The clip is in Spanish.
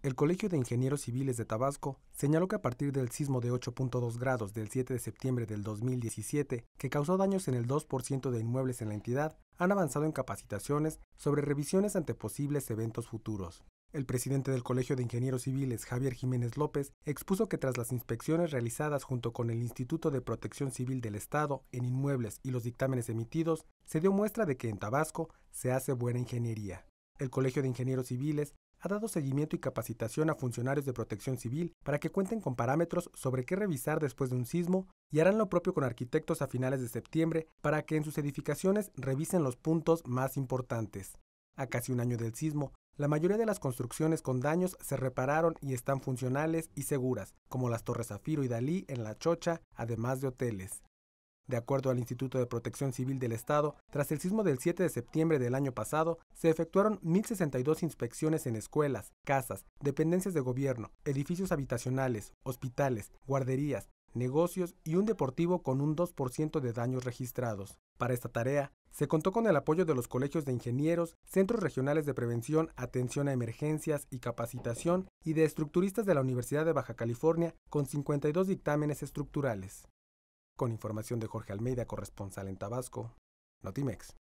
El Colegio de Ingenieros Civiles de Tabasco señaló que a partir del sismo de 8.2 grados del 7 de septiembre del 2017, que causó daños en el 2% de inmuebles en la entidad, han avanzado en capacitaciones sobre revisiones ante posibles eventos futuros. El presidente del Colegio de Ingenieros Civiles, Javier Jiménez López, expuso que tras las inspecciones realizadas junto con el Instituto de Protección Civil del Estado en inmuebles y los dictámenes emitidos, se dio muestra de que en Tabasco se hace buena ingeniería. El Colegio de Ingenieros Civiles ha dado seguimiento y capacitación a funcionarios de protección civil para que cuenten con parámetros sobre qué revisar después de un sismo y harán lo propio con arquitectos a finales de septiembre para que en sus edificaciones revisen los puntos más importantes. A casi un año del sismo, la mayoría de las construcciones con daños se repararon y están funcionales y seguras, como las Torres Zafiro y Dalí en La Chocha, además de hoteles. De acuerdo al Instituto de Protección Civil del Estado, tras el sismo del 7 de septiembre del año pasado, se efectuaron 1.062 inspecciones en escuelas, casas, dependencias de gobierno, edificios habitacionales, hospitales, guarderías, negocios y un deportivo con un 2% de daños registrados. Para esta tarea, se contó con el apoyo de los colegios de ingenieros, centros regionales de prevención, atención a emergencias y capacitación y de estructuristas de la Universidad de Baja California con 52 dictámenes estructurales. Con información de Jorge Almeida, corresponsal en Tabasco, Notimex.